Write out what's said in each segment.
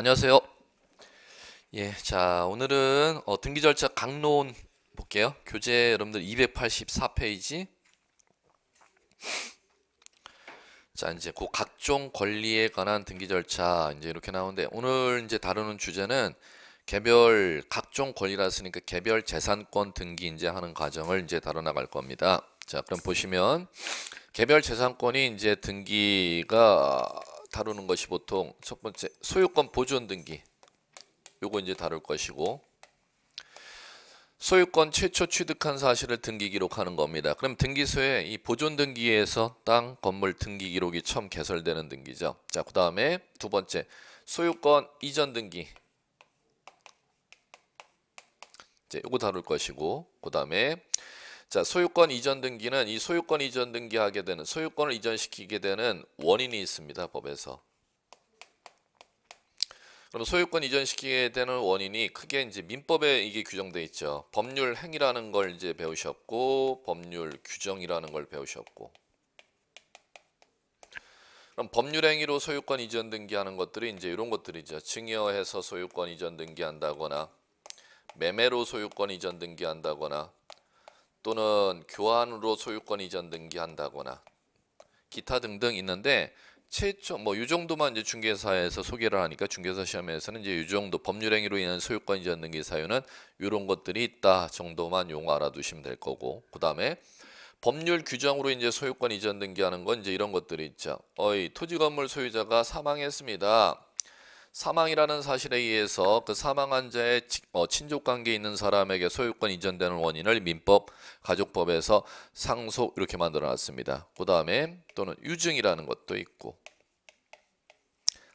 안녕하세요. 예, 자 오늘은 어, 등기 절차 강론 볼게요. 교재 여러분들 284페이지. 자 이제 그 각종 권리에 관한 등기 절차 이제 이렇게 나오는데 오늘 이제 다루는 주제는 개별 각종 권리라서니까 개별 재산권 등기 이제 하는 과정을 이제 다뤄 나갈 겁니다. 자 그럼 보시면 개별 재산권이 이제 등기가 다루는 것이 보통 첫 번째 소유권 보존 등기 요거 이제 다룰 것이고 소유권 최초 취득한 사실을 등기 기록하는 겁니다. 그럼 등기소에 이 보존 등기에서 땅, 건물 등기 기록이 처음 개설되는 등기죠. 자, 그다음에 두 번째 소유권 이전 등기. 이제 요거 다룰 것이고 그다음에 자, 소유권 이전 등기는 이 소유권 이전 등기하게 되는 소유권을 이전시키게 되는 원인이 있습니다. 법에서. 그럼 소유권 이전시키게 되는 원인이 크게 이제 민법에 이게 규정돼 있죠. 법률 행위라는 걸 이제 배우셨고 법률 규정이라는 걸 배우셨고. 그럼 법률 행위로 소유권 이전 등기하는 것들이 이제 이런 것들이죠. 증여해서 소유권 이전 등기한다거나 매매로 소유권 이전 등기한다거나 또는 교환으로 소유권 이전 등기한다거나 기타 등등 있는데 최초 뭐이 정도만 이제 중개사에서 소개를 하니까 중개사 시험에서는 이제 이 정도 법률 행위로 인한 소유권 이전 등기 사유는 이런 것들이 있다 정도만 용어 알아두시면 될 거고 그다음에 법률 규정으로 이제 소유권 이전 등기하는 건 이제 이런 것들이 있죠. 어이 토지 건물 소유자가 사망했습니다. 사망이라는 사실에 의해서 그 사망 환자의 어, 친족 관계 에 있는 사람에게 소유권 이전되는 원인을 민법 가족법에서 상속 이렇게 만들어 놨습니다. 그 다음에 또는 유증이라는 것도 있고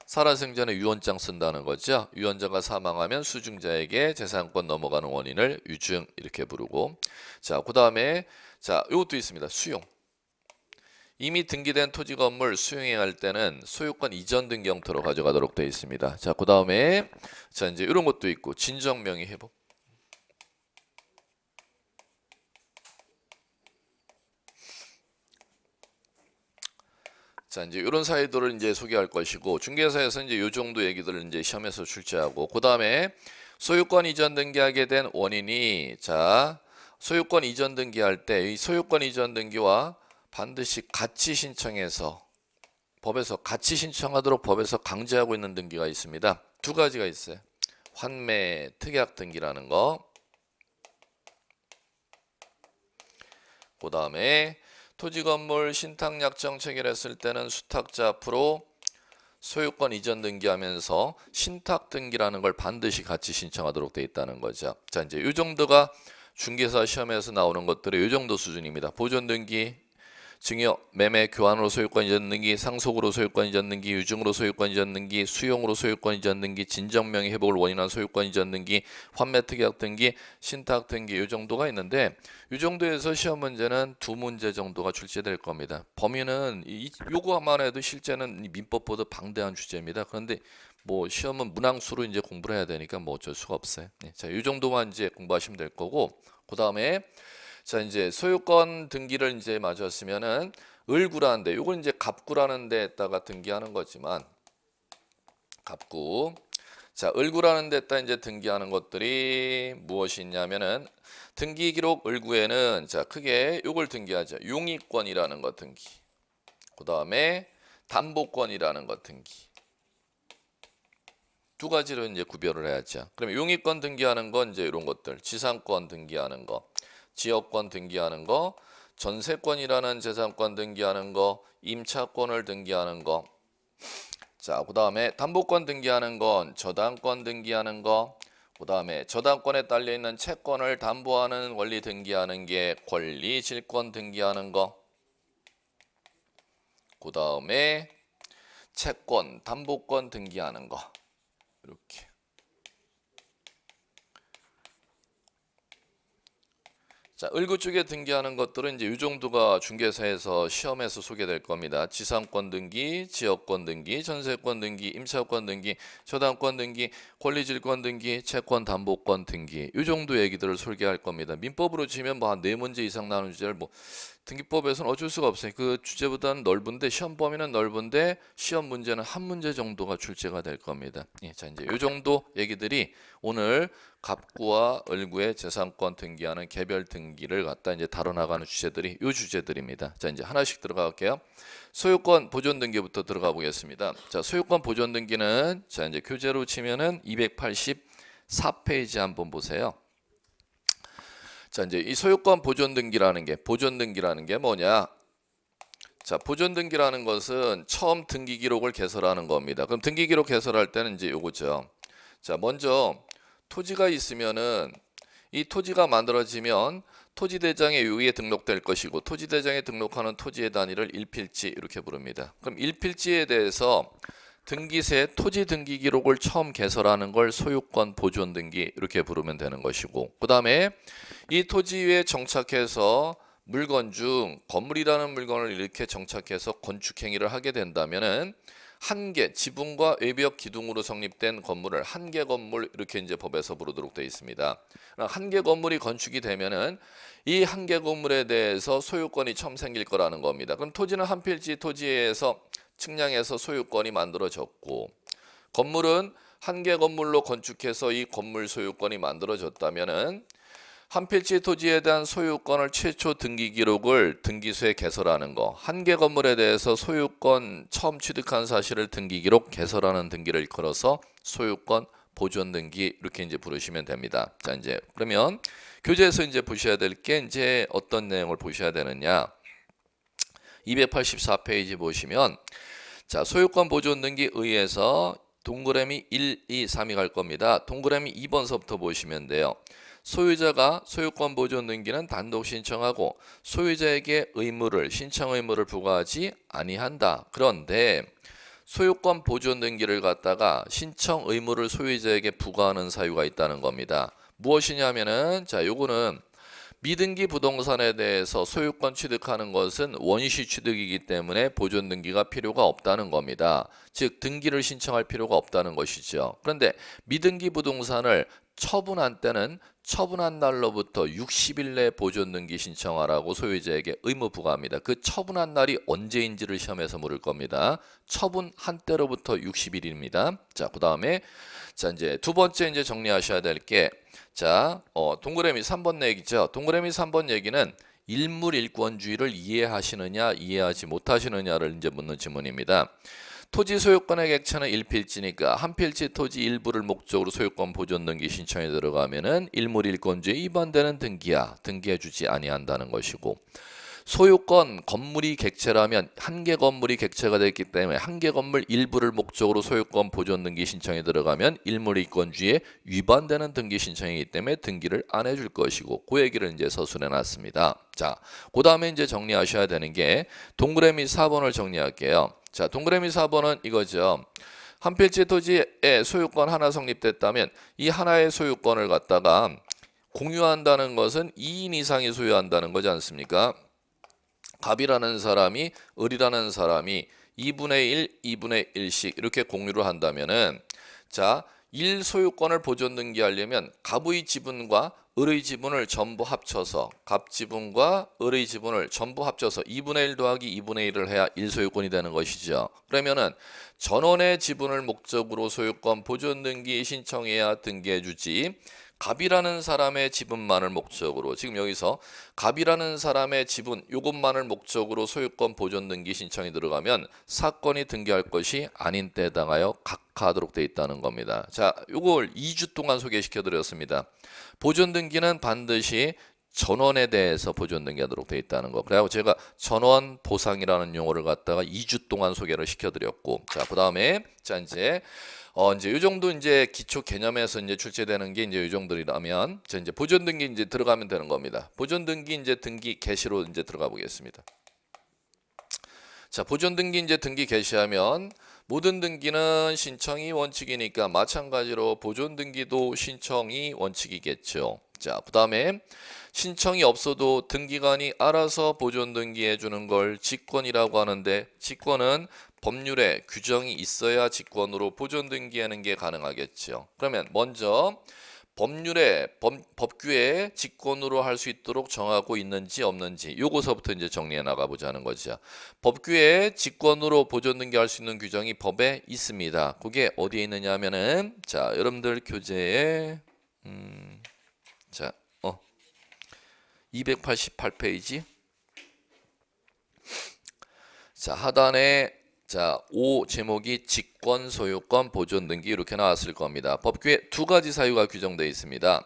살아생전에 유언장 쓴다는 거죠. 유언자가 사망하면 수증자에게 재산권 넘어가는 원인을 유증 이렇게 부르고 자, 그 다음에 자, 이것도 있습니다. 수용 이미 등기된 토지 건물 수용할 때는 소유권 이전 등기 형태로 가져가도록 되어 있습니다. 자, 그 다음에 자 이제 이런 것도 있고 진정명의 회복. 자 이제 이런 사이들을 이제 소개할 것이고 중개사에서 이제 요 정도 얘기들을 이제 시험에서 출제하고 그 다음에 소유권 이전 등기하게 된 원인이 자 소유권 이전 등기할 때 이 소유권 이전 등기와 반드시 같이 신청해서 법에서 같이 신청하도록 법에서 강제하고 있는 등기가 있습니다. 두 가지가 있어요. 환매 특약 등기라는 거. 그 다음에 토지 건물 신탁 약정 체결했을 때는 수탁자 앞으로 소유권 이전 등기하면서 신탁 등기라는 걸 반드시 같이 신청하도록 돼 있다는 거죠. 자, 이제 이 정도가 중개사 시험에서 나오는 것들의 이 정도 수준입니다. 보존 등기 증여, 매매, 교환으로 소유권이 졌는기, 상속으로 소유권이 졌는기, 유증으로 소유권이 졌는기, 수용으로 소유권이 졌는기, 진정명의 회복을 원인한 소유권이 졌는기, 환매 특약 등기, 신탁 등기 이 정도가 있는데 이 정도에서 시험 문제는 두 문제 정도가 출제될 겁니다. 범위는 이, 요거만 해도 실제는 민법보다 방대한 주제입니다. 그런데 뭐 시험은 문항수로 이제 공부를 해야 되니까 뭐 어쩔 수가 없어요. 네, 자, 이 정도만 이제 공부하시면 될 거고 그 다음에 자, 이제 소유권 등기를 이제 맞았으면은 을구라는데 요걸 이제 갑구라는 데에다가 등기하는 거지만 갑구 자, 을구라는 데다 이제 등기하는 것들이 무엇이 있냐면은 등기 기록 을구에는 자, 크게 요걸 등기하죠. 용의권이라는 것 등기. 그다음에 담보권이라는 것 등기. 두 가지로 이제 구별을 해야죠. 그럼 용의권 등기하는 건 이제 이런 것들, 지상권 등기하는 거. 지역권 등기하는 거, 전세권이라는 재산권 등기하는 거, 임차권을 등기하는 거. 자, 그다음에 담보권 등기하는 건 저당권 등기하는 거. 그다음에 저당권에 딸려 있는 채권을 담보하는 권리 등기하는 게 권리 질권 등기하는 거. 그다음에 채권, 담보권 등기하는 거. 이렇게 자, 을구 쪽에 등기하는 것들은 이제 유정도가 중개사에서 시험에서 소개될 겁니다. 지상권 등기, 지역권 등기, 전세권 등기, 임차권 등기, 저당권 등기, 권리질권 등기, 채권 담보권 등기. 유정도 얘기들을 소개할 겁니다. 민법으로 치면 뭐 한 네 문제 이상 나오는 주제를 뭐 등기법에서는 어쩔 수가 없어요. 그 주제보다는 넓은데 시험 범위는 넓은데 시험 문제는 한 문제 정도가 출제가 될 겁니다. 예, 자 이제 요 정도 얘기들이 오늘 갑구와 을구의 재산권 등기하는 개별 등기를 갖다 이제 다뤄나가는 주제들이 요 주제들입니다. 자 이제 하나씩 들어가볼게요 소유권 보존 등기부터 들어가 보겠습니다. 자 소유권 보존 등기는 자 이제 교재로 치면은 284페이지 한번 보세요. 자, 이제 이 소유권 보존 등기라는 게 보존 등기라는 게 뭐냐? 자, 보존 등기라는 것은 처음 등기 기록을 개설하는 겁니다. 그럼 등기 기록 개설할 때는 이제 요거죠. 자, 먼저 토지가 있으면은 이 토지가 만들어지면 토지대장에 유기에 등록될 것이고 토지대장에 등록하는 토지의 단위를 일필지 이렇게 부릅니다. 그럼 일필지에 대해서 등기세 토지 등기 기록을 처음 개설하는 걸 소유권 보존 등기 이렇게 부르면 되는 것이고 그 다음에 이 토지 위에 정착해서 물건 중 건물이라는 물건을 이렇게 정착해서 건축행위를 하게 된다면은 한 개 지붕과 외벽 기둥으로 성립된 건물을 한 개 건물 이렇게 이제 법에서 부르도록 되어 있습니다. 그러니까 한개 건물이 건축이 되면은 이 한 개 건물에 대해서 소유권이 처음 생길 거라는 겁니다. 그럼 토지는 한 필지 토지에서 측량해서 소유권이 만들어졌고 건물은 한 개 건물로 건축해서 이 건물 소유권이 만들어졌다면은 한 필지 토지에 대한 소유권을 최초 등기 기록을 등기소에 개설하는 거, 한 개 건물에 대해서 소유권 처음 취득한 사실을 등기 기록 개설하는 등기를 일컬어서 소유권 보존 등기 이렇게 이제 부르시면 됩니다. 자, 이제 그러면 교재에서 이제 보셔야 될 게 이제 어떤 내용을 보셔야 되느냐? 284페이지 보시면 자, 소유권 보존 등기 의해서 동그라미 1, 2, 3이 갈 겁니다. 동그라미 2번서부터 보시면 돼요. 소유자가 소유권 보존 등기는 단독 신청하고 소유자에게 의무를 신청 의무를 부과하지 아니한다. 그런데 소유권 보존 등기를 갖다가 신청 의무를 소유자에게 부과하는 사유가 있다는 겁니다. 무엇이냐면은 자, 요거는 미등기 부동산에 대해서 소유권 취득하는 것은 원시 취득이기 때문에 보존 등기가 필요가 없다는 겁니다. 즉 등기를 신청할 필요가 없다는 것이죠. 그런데 미등기 부동산을 처분한 때는 처분한 날로부터 60일 내 보존 등기 신청하라고 소유자에게 의무 부과합니다. 그 처분한 날이 언제인지를 시험에서 물을 겁니다. 처분한 때로부터 60일입니다. 자, 그다음에 자, 이제 두 번째 이제 정리하셔야 될 게 자, 어, 동그라미 3번 얘기죠. 동그라미 3번 얘기는 일물일권주의를 이해하시느냐 이해하지 못하시느냐를 이제 묻는 질문입니다. 토지 소유권의 객체는 1필지니까 한 필지 토지 일부를 목적으로 소유권 보존 등기 신청에 들어가면은 일물 일권주에 위반되는 등기야 등기해 주지 아니한다는 것이고 소유권 건물이 객체라면 한 개 건물이 객체가 됐기 때문에 한 개 건물 일부를 목적으로 소유권 보존 등기 신청에 들어가면 일물이권주의에 위반되는 등기 신청이기 때문에 등기를 안 해줄 것이고 그 얘기를 이제 서술해 놨습니다. 자, 그 다음에 이제 정리하셔야 되는 게 동그라미 4번을 정리할게요. 자, 동그라미 4번은 이거죠. 한 필지 토지에 소유권 하나 성립됐다면 이 하나의 소유권을 갖다가 공유한다는 것은 2인 이상이 소유한다는 거지 않습니까? 갑이라는 사람이 을이라는 사람이 2분의 1, 2분의 1씩 이렇게 공유를 한다면은 자, 1 소유권을 보존 등기하려면 갑의 지분과 을의 지분을 전부 합쳐서 갑지분과 을의 지분을 전부 합쳐서 2분의 1 더하기 2분의 1을 해야 1소유권이 되는 것이죠. 그러면은 전원의 지분을 목적으로 소유권 보존 등기 신청해야 등기해 주지 갑이라는 사람의 지분만을 목적으로 지금 여기서 갑이라는 사람의 지분 요것만을 목적으로 소유권 보존 등기 신청이 들어가면 사건이 등기할 것이 아닌 때에 당하여 각하도록돼 있다는 겁니다. 자, 요걸 2주 동안 소개시켜 드렸습니다. 보존 등기는 반드시 전원에 대해서 보존 등기하도록 돼 있다는 거. 그래고 제가 전원 보상이라는 용어를 갖다가 2주 동안 소개를 시켜 드렸고 자, 그다음에 자 이제 어 이제 요 정도 이제 기초 개념에서 이제 출제되는 게 이제 요 정도라면 저 이제 보존 등기 이제 들어가면 되는 겁니다. 보존 등기 이제 등기 개시로 이제 들어가 보겠습니다. 자, 보존 등기 이제 등기 개시하면 모든 등기는 신청이 원칙이니까 마찬가지로 보존 등기도 신청이 원칙이겠죠. 자, 그 다음에 신청이 없어도 등기관이 알아서 보존 등기해 주는 걸 직권이라고 하는데 직권은 법률에 규정이 있어야 직권으로 보존 등기하는 게 가능하겠죠. 그러면 먼저 법률에 법, 법규에 직권으로 할 수 있도록 정하고 있는지 없는지 요거서부터 이제 정리해 나가 보자는 거죠. 법규에 직권으로 보존 등기할 수 있는 규정이 법에 있습니다. 그게 어디에 있느냐면은 자, 여러분들 교재에 음 자, 어 288페이지 자, 하단에 자, 5 제목이 직권, 소유권, 보존 등기 이렇게 나왔을 겁니다. 법규에 두 가지 사유가 규정되어 있습니다.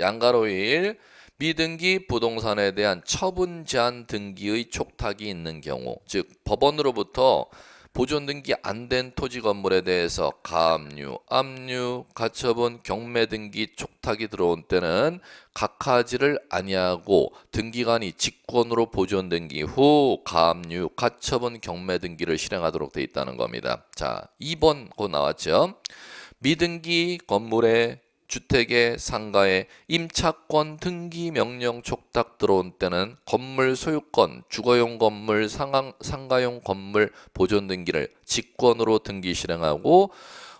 양가로 1 미등기 부동산에 대한 처분 제한 등기의 촉탁이 있는 경우, 즉 법원으로부터 보존 등기 안 된 토지 건물에 대해서 가압류, 압류, 가처분, 경매 등기 촉탁이 들어온 때는 각하지를 아니하고 등기관이 직권으로 보존 등기 후 가압류, 가처분, 경매 등기를 실행하도록 되어 있다는 겁니다. 자, 2번 곧 나왔죠. 미등기 건물에 주택의 상가에 임차권 등기 명령 촉탁 들어온 때는 건물 소유권, 주거용 건물, 상가, 상가용 건물 보존 등기를 직권으로 등기 실행하고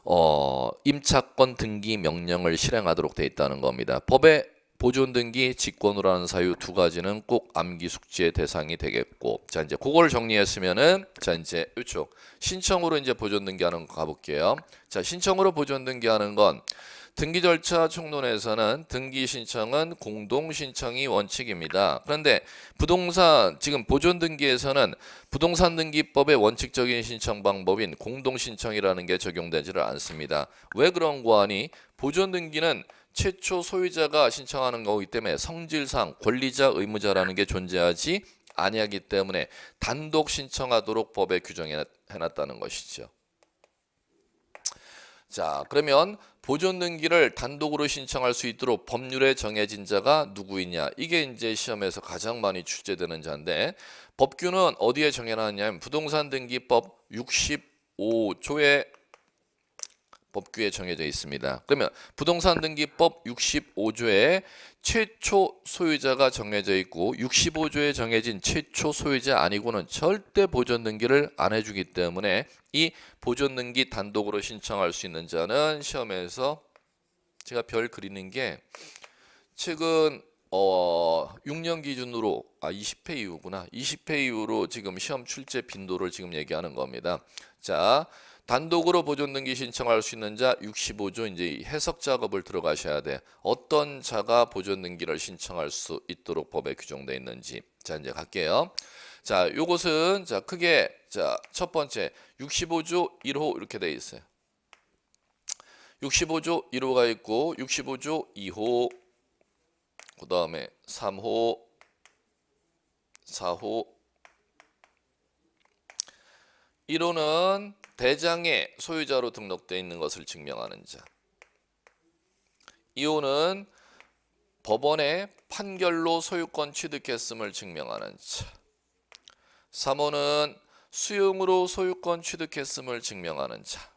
어, 임차권 등기 명령을 실행하도록 돼 있다는 겁니다. 법에 보존 등기 직권으로 하는 사유 두 가지는 꼭 암기 숙지의 대상이 되겠고 자 이제 그걸 정리했으면은 자 이제 이쪽 신청으로 이제 보존 등기하는 거 가볼게요. 자 신청으로 보존 등기하는 건 등기 절차 총론에서는 등기 신청은 공동 신청이 원칙입니다. 그런데 부동산 지금 보존 등기에서는 부동산 등기법의 원칙적인 신청 방법인 공동 신청이라는 게 적용되지를 않습니다. 왜 그런 거 하니 보존 등기는 최초 소유자가 신청하는 거기 때문에 성질상 권리자 의무자라는 게 존재하지 아니하기 때문에 단독 신청하도록 법에 규정해 놨다는 것이죠. 자, 그러면 보존 등기를 단독으로 신청할 수 있도록 법률에 정해진 자가 누구이냐 이게 이제 시험에서 가장 많이 출제되는 자인데 법규는 어디에 정해놨냐면 부동산 등기법 65조에 법규에 정해져 있습니다. 그러면 부동산 등기법 65조에 최초 소유자가 정해져 있고 65조에 정해진 최초 소유자 아니고는 절대 보존 등기를 안 해주기 때문에 이 보존 등기 단독으로 신청할 수 있는 자는 시험에서 제가 별 그리는 게 최근 어 6년 기준으로 아 20회 이후구나 20회 이후로 지금 시험 출제 빈도를 지금 얘기하는 겁니다. 자 단독으로 보존등기 신청할 수 있는 자 65조 이제 해석 작업을 들어가셔야 돼. 어떤 자가 보존등기를 신청할 수 있도록 법에 규정되어 있는지. 자, 이제 갈게요. 자, 요것은 자, 크게 자, 첫 번째 65조 1호 이렇게 돼 있어요. 65조 1호가 있고 65조 2호 그다음에 3호 4호 1호는 대장의 소유자로 등록되어 있는 것을 증명하는 자. 이혼은 법원의 판결로 소유권 취득했음을 증명하는 자. 3호는 수용으로 소유권 취득했음을 증명하는 자.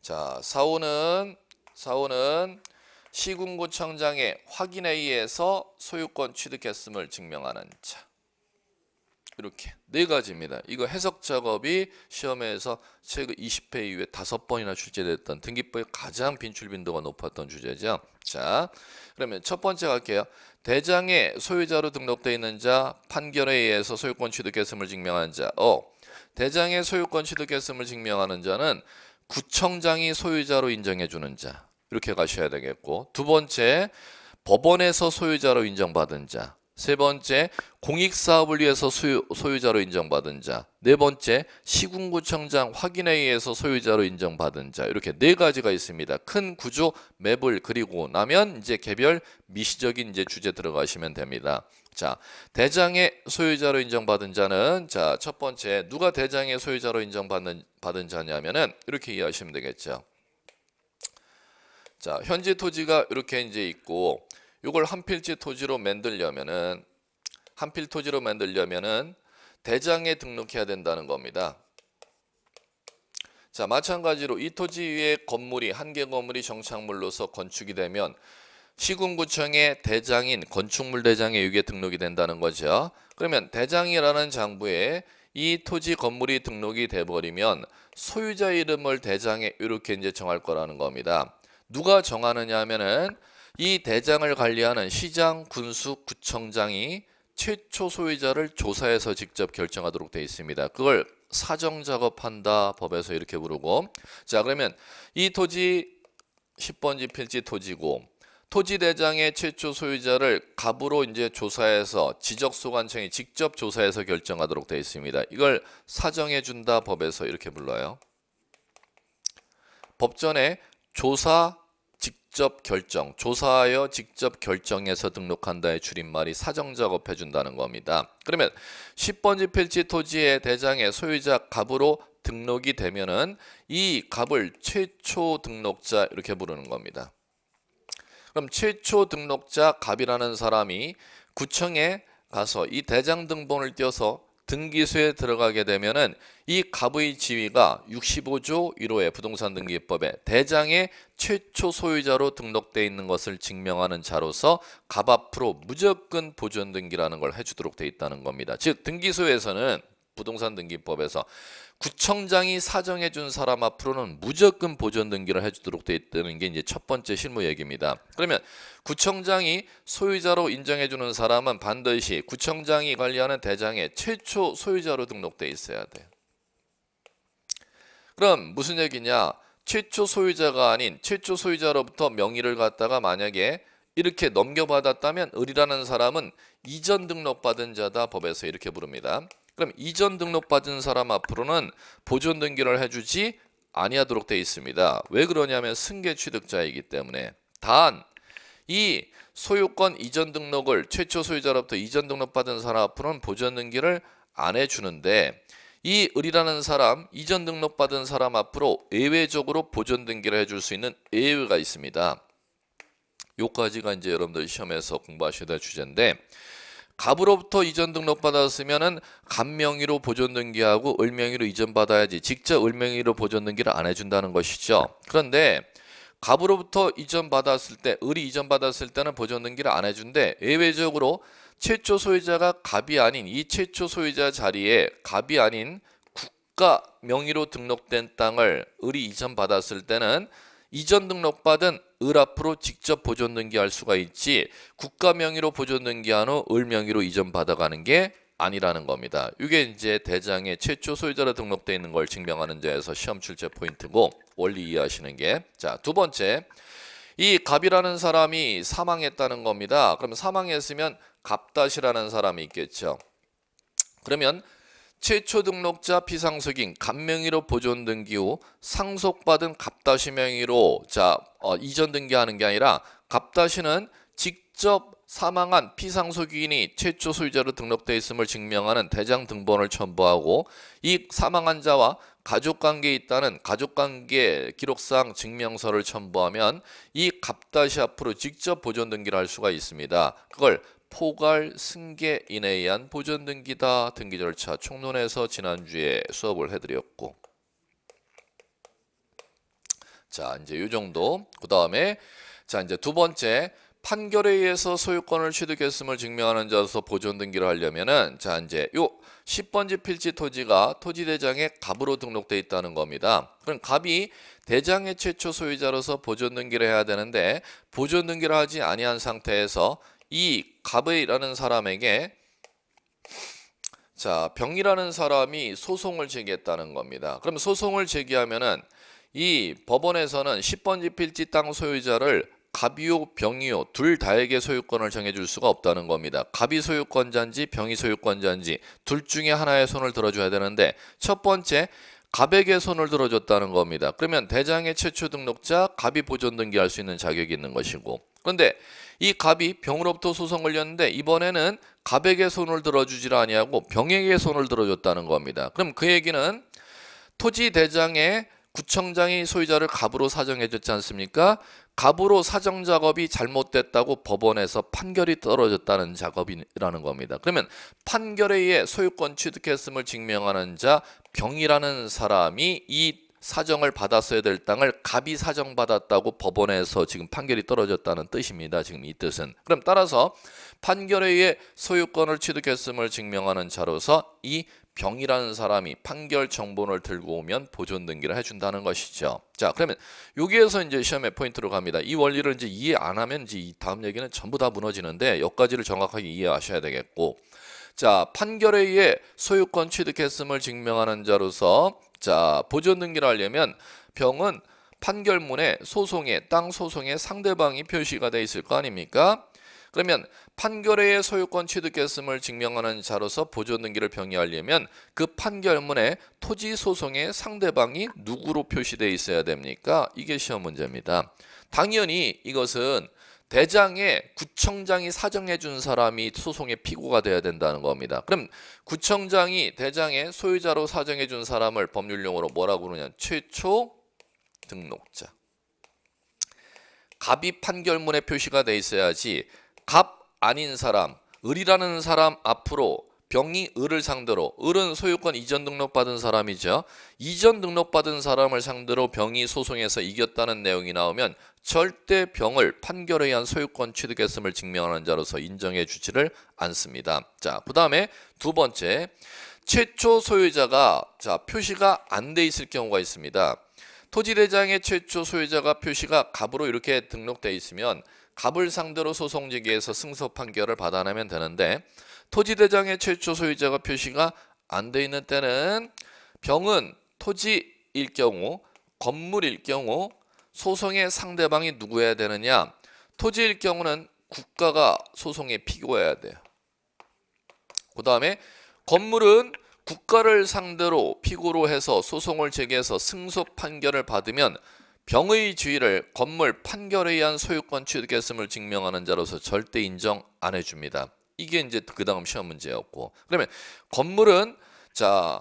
자, 4호는 4호는 시군구청장의 확인에 의해서 소유권 취득했음을 증명하는 자. 이렇게 네 가지입니다. 이거 해석 작업이 시험에서 최근 20회 이후에 다섯 번이나 출제됐던 등기법의 가장 빈출 빈도가 높았던 주제죠. 자, 그러면 첫 번째 갈게요. 대장에 소유자로 등록되어 있는 자, 판결에 의해서 소유권 취득했음을 증명한 자. 어, 대장의 소유권 취득했음을 증명하는 자는 구청장이 소유자로 인정해 주는 자. 이렇게 가셔야 되겠고 두 번째 법원에서 소유자로 인정받은 자세 번째, 공익사업을 위해서 소유, 소유자로 인정받은 자. 네 번째, 시군구청장 확인에 의해서 소유자로 인정받은 자. 이렇게 네 가지가 있습니다. 큰 구조 맵을 그리고 나면 이제 개별 미시적인 이제 주제 들어가시면 됩니다. 자, 대장의 소유자로 인정받은 자는 자, 첫 번째 누가 대장의 소유자로 인정받는 받은 자냐면은 이렇게 이해하시면 되겠죠. 자, 현재 토지가 이렇게 이제 있고 이걸 한 필지 토지로 만들려면은 한 필 토지로 만들려면은 대장에 등록해야 된다는 겁니다. 자, 마찬가지로 이 토지 위에 건물이 한 개 건물이 정착물로서 건축이 되면 시군구청의 대장인 건축물 대장에위에 등록이 된다는 거죠. 그러면 대장이라는 장부에 이 토지 건물이 등록이 돼버리면 소유자 이름을 대장에 이렇게 이제 정할 거라는 겁니다. 누가 정하느냐 하면은 이 대장을 관리하는 시장, 군수, 구청장이 최초 소유자를 조사해서 직접 결정하도록 되어 있습니다. 그걸 사정 작업한다 법에서 이렇게 부르고 자 그러면 이 토지 10번지 필지 토지고 토지 대장의 최초 소유자를 갑으로 이제 조사해서 지적소관청이 직접 조사해서 결정하도록 되어 있습니다. 이걸 사정해 준다 법에서 이렇게 불러요. 법전에 조사 직접 결정, 조사하여 직접 결정해서 등록한다의 줄임말이 사정 작업해 준다는 겁니다. 그러면 10번지 필지 토지의 대장의 소유자 갑으로 등록이 되면은 이 갑을 최초 등록자 이렇게 부르는 겁니다. 그럼 최초 등록자 갑이라는 사람이 구청에 가서 이 대장 등본을 띄어서 등기소에 들어가게 되면은 이 갑의 지위가 65조 1호의 부동산 등기법에 대장의 최초 소유자로 등록돼 있는 것을 증명하는 자로서 갑 앞으로 무조건 보존 등기라는 걸 해주도록 돼 있다는 겁니다. 즉 등기소에서는 부동산 등기법에서 구청장이 사정해 준 사람 앞으로는 무조건 보전 등기를 해주도록 돼 있다는 게 이제 첫 번째 실무 얘기입니다. 그러면 구청장이 소유자로 인정해 주는 사람은 반드시 구청장이 관리하는 대장에 최초 소유자로 등록돼 있어야 돼 그럼 무슨 얘기냐? 최초 소유자가 아닌 최초 소유자로부터 명의를 갖다가 만약에 이렇게 넘겨받았다면 을이라는 사람은 이전 등록받은 자다 법에서 이렇게 부릅니다. 그럼 이전 등록 받은 사람 앞으로는 보존 등기를 해주지 아니하도록 되어 있습니다. 왜 그러냐면 승계 취득자이기 때문에 단 이 소유권 이전 등록을 최초 소유자로부터 이전 등록 받은 사람 앞으로는 보존 등기를 안 해주는데 이 을이라는 사람 이전 등록 받은 사람 앞으로 예외적으로 보존 등기를 해 줄 수 있는 예외가 있습니다. 요까지가 이제 여러분들 시험에서 공부하셔야 될 주제인데 갑으로부터 이전 등록 받았으면은 갑명의로 보존 등기하고 을명의로 이전 받아야지 직접 을명의로 보존 등기를 안 해준다는 것이죠. 그런데 갑으로부터 이전 받았을 때 을이 이전 받았을 때는 보존 등기를 안 해준데 예외적으로 최초 소유자가 갑이 아닌 이 최초 소유자 자리에 갑이 아닌 국가 명의로 등록된 땅을 을이 이전 받았을 때는 이전 등록받은 을 앞으로 직접 보존 등기할 수가 있지 국가 명의로 보존 등기한 후 을 명의로 이전 받아가는 게 아니라는 겁니다. 이게 이제 대장의 최초 소유자로 등록되어 있는 걸 증명하는 데에서 시험 출제 포인트고 원리 이해하시는 게 자 두 번째 이 갑이라는 사람이 사망했다는 겁니다. 그럼 사망했으면 갑다시라는 사람이 있겠죠. 그러면 최초 등록자 피상속인 간명의로 보존 등기 후 상속받은 갑다시 명의로 자 어, 이전 등기하는 게 아니라 갑다시는 직접 사망한 피상속인이 최초 소유자로 등록되어 있음을 증명하는 대장 등본을 첨부하고 이 사망한 자와 가족관계에 있다는 가족관계 기록상 증명서를 첨부하면 이 갑다시 앞으로 직접 보존 등기를 할 수가 있습니다. 그걸 포괄 승계인에 의한 보존 등기다 등기 절차 총론에서 지난주에 수업을 해드렸고 자 이제 이 정도 그 다음에 자 이제 두 번째 판결에 의해서 소유권을 취득했음을 증명하는 자로서 보존 등기를 하려면은 자 이제 요 10번지 필지 토지가 토지대장에 갑으로 등록돼 있다는 겁니다. 그럼 갑이 대장의 최초 소유자로서 보존 등기를 해야 되는데 보존 등기를 하지 아니한 상태에서 이 갑의라는 사람에게 자 병이라는 사람이 소송을 제기했다는 겁니다. 그럼 소송을 제기하면은 이 법원에서는 10번지 필지 땅 소유자를 갑이요 병이요 둘 다에게 소유권을 정해줄 수가 없다는 겁니다. 갑이 소유권자인지 병이 소유권자인지 둘 중에 하나의 손을 들어줘야 되는데 첫 번째 갑에게 손을 들어줬다는 겁니다. 그러면 대장의 최초 등록자 갑이 보존 등기할 수 있는 자격이 있는 것이고 그런데 이 갑이 병으로부터 소송 걸렸는데 이번에는 갑에게 손을 들어주질 아니하고 병에게 손을 들어줬다는 겁니다. 그럼 그 얘기는 토지 대장의 구청장이 소유자를 갑으로 사정해줬지 않습니까? 갑으로 사정 작업이 잘못됐다고 법원에서 판결이 떨어졌다는 작업이라는 겁니다. 그러면 판결에 의해 소유권 취득했음을 증명하는 자 병이라는 사람이 이 사정을 받았어야 될 땅을 갑이 사정받았다고 법원에서 지금 판결이 떨어졌다는 뜻입니다. 지금 이 뜻은. 그럼 따라서 판결에 의해 소유권을 취득했음을 증명하는 자로서 이 병이라는 사람이 판결 정본을 들고 오면 보존 등기를 해준다는 것이죠. 자, 그러면 여기에서 이제 시험의 포인트로 갑니다. 이 원리를 이제 이해 안 하면 이제 다음 얘기는 전부 다 무너지는데 여기까지를 정확하게 이해하셔야 되겠고, 자, 판결에 의해 소유권 취득했음을 증명하는 자로서 자, 보존 등기를 하려면 병은 판결문에 소송에 땅 소송에 상대방이 표시가 돼 있을 거 아닙니까? 그러면 판결의 소유권 취득했음을 증명하는 자로서 보존 등기를 병이하려면 그 판결문에 토지 소송의 상대방이 누구로 표시돼 있어야 됩니까? 이게 시험 문제입니다. 당연히 이것은 대장에 구청장이 사정해 준 사람이 소송의 피고가 돼야 된다는 겁니다. 그럼 구청장이 대장에 소유자로 사정해 준 사람을 법률용어로 뭐라고 그러냐? 최초 등록자. 갑이 판결문에 표시가 돼 있어야지 갑 아닌 사람, 을이라는 사람 앞으로 병이 을을 상대로 을은 소유권 이전 등록받은 사람이죠. 이전 등록받은 사람을 상대로 병이 소송에서 이겼다는 내용이 나오면 절대 병을 판결에 의한 소유권 취득했음을 증명하는 자로서 인정해 주지를 않습니다. 자, 그 다음에 두 번째, 최초 소유자가 자 표시가 안 돼 있을 경우가 있습니다. 토지대장의 최초 소유자가 표시가 갑으로 이렇게 등록되어 있으면 갑을 상대로 소송 제기에서 승소 판결을 받아내면 되는데 토지대장의 최초 소유자가 표시가 안 돼 있는 때는 병은 토지일 경우 건물일 경우 소송의 상대방이 누구여야 되느냐? 토지일 경우는 국가가 소송의 피고여야 돼요. 그 다음에 건물은 국가를 상대로 피고로 해서 소송을 제기해서 승소 판결을 받으면 병의 주의를 건물 판결에 의한 소유권 취득했음을 증명하는 자로서 절대 인정 안 해줍니다. 이게 이제 그 다음 시험 문제였고 그러면 건물은 자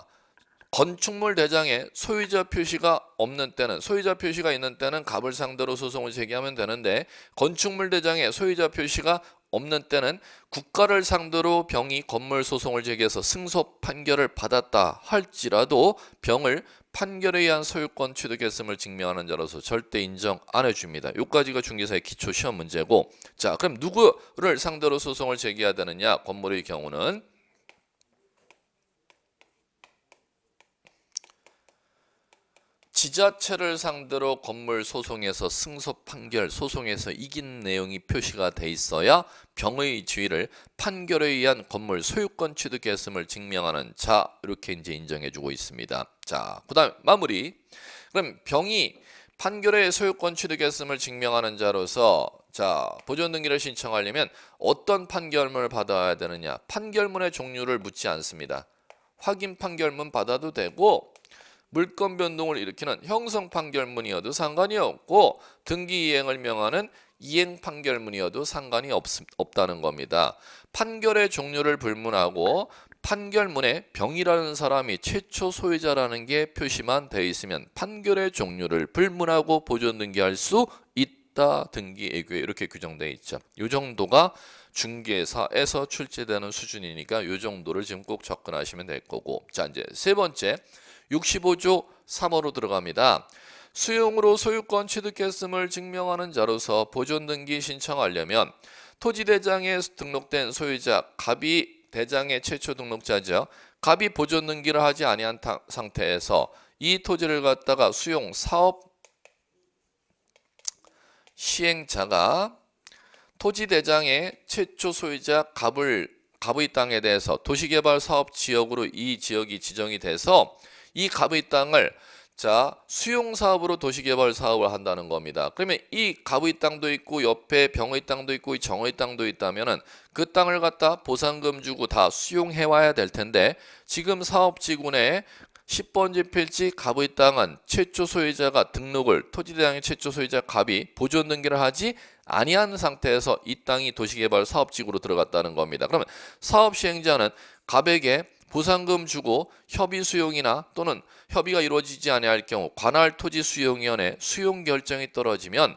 건축물 대장에 소유자 표시가 없는 때는 소유자 표시가 있는 때는 갑을 상대로 소송을 제기하면 되는데 건축물 대장에 소유자 표시가 없는 때는 국가를 상대로 병이 건물 소송을 제기해서 승소 판결을 받았다 할지라도 병을 판결에 의한 소유권 취득했음을 증명하는 자로서 절대 인정 안 해줍니다. 요까지가 중개사의 기초 시험 문제고 자 그럼 누구를 상대로 소송을 제기해야 되느냐 건물의 경우는 지자체를 상대로 건물 소송에서 승소 판결 소송에서 이긴 내용이 표시가 돼 있어야 병의 지위를 판결에 의한 건물 소유권 취득했음을 증명하는 자 이렇게 이제 인정해 주고 있습니다. 자, 그다음 마무리. 그럼 병이 판결에 소유권 취득했음을 증명하는 자로서 자 보존 등기를 신청하려면 어떤 판결문을 받아야 되느냐? 판결문의 종류를 묻지 않습니다. 확인 판결문 받아도 되고 물권 변동을 일으키는 형성 판결문이어도 상관이 없고 등기 이행을 명하는 이행 판결문이어도 상관이 없, 없다는 겁니다. 판결의 종류를 불문하고 판결문에 병이라는 사람이 최초 소유자라는 게 표시만 돼 있으면 판결의 종류를 불문하고 보존 등기할 수 있다 등기 예교에 이렇게 규정되어 있죠. 이 정도가 중개사에서 출제되는 수준이니까 이 정도를 지금 꼭 접근하시면 될 거고 자 이제 세 번째 65조 3호로 들어갑니다. 수용으로 소유권 취득했음을 증명하는 자로서 보존등기 신청하려면 토지대장에 등록된 소유자 갑이 대장의 최초 등록자죠. 갑이 보존등기를 하지 아니한 상태에서 이 토지를 갖다가 수용 사업 시행자가 토지대장의 최초 소유자 갑을 갑의 땅에 대해서 도시개발 사업 지역으로 이 지역이 지정이 돼서 이 갑의 땅을 자 수용 사업으로 도시개발 사업을 한다는 겁니다. 그러면 이 갑의 땅도 있고 옆에 병의 땅도 있고 정의 땅도 있다면은 그 땅을 갖다 보상금 주고 다 수용해 와야 될 텐데 지금 사업지구내 10번지 필지 갑의 땅은 최초 소유자가 등록을 토지대장의 최초 소유자 갑이 보존 등기를 하지 아니한 상태에서 이 땅이 도시개발 사업지구로 들어갔다는 겁니다. 그러면 사업 시행자는 갑에게 보상금 주고 협의 수용이나 또는 협의가 이루어지지 아니할 경우 관할 토지 수용위원회 수용 결정이 떨어지면